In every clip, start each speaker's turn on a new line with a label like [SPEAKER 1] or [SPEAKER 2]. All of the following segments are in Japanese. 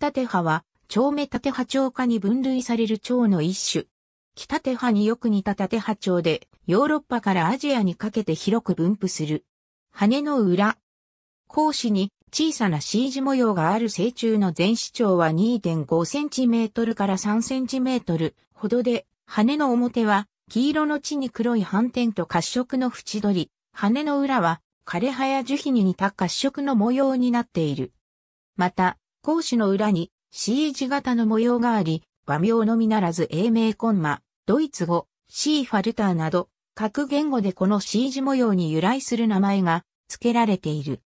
[SPEAKER 1] タテハは、長目立派蝶科に分類される蝶の一種。北テハによく似た縦波長で、ヨーロッパからアジアにかけて広く分布する。羽の裏。甲子に小さな C 字模様がある成虫の全子長は 2.5cm から 3cm ほどで、羽の表は黄色の地に黒い斑点と褐色の縁取り、羽の裏は枯葉や樹皮に似た褐色の模様になっている。また、格子の裏に C 字型の模様があり、和名のみならず英名コンマ、ドイツ語、C ファルターなど、各言語でこの C 字模様に由来する名前が付けられている。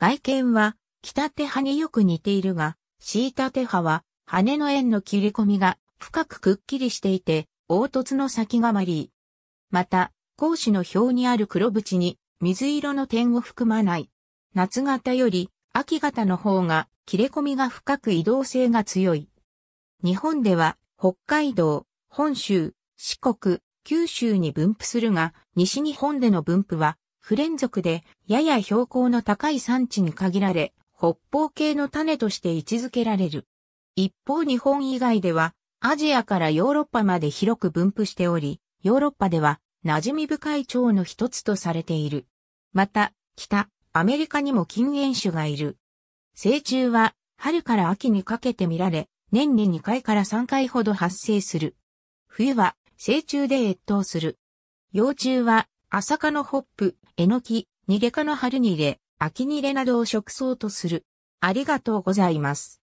[SPEAKER 1] 外見は、北手派によく似ているが、C 縦派は、羽の円の切り込みが深くくっきりしていて、凹凸の先がマリー。また、格子の表にある黒縁に水色の点を含まない。夏型より秋型の方が切れ込みが深く移動性が強い。日本では北海道、本州、四国、九州に分布するが、西日本での分布は不連続でやや標高の高い産地に限られ、北方系の種として位置づけられる。一方日本以外ではアジアからヨーロッパまで広く分布しており、ヨーロッパでは馴染み深い蝶の一つとされている。また、北、アメリカにも禁煙種がいる。成虫は春から秋にかけて見られ、年に2回から3回ほど発生する。冬は成虫で越冬する。幼虫は朝霞のホップ、えのき、逃げ科の春に入れ、秋に入れなどを食草とする。ありがとうございます。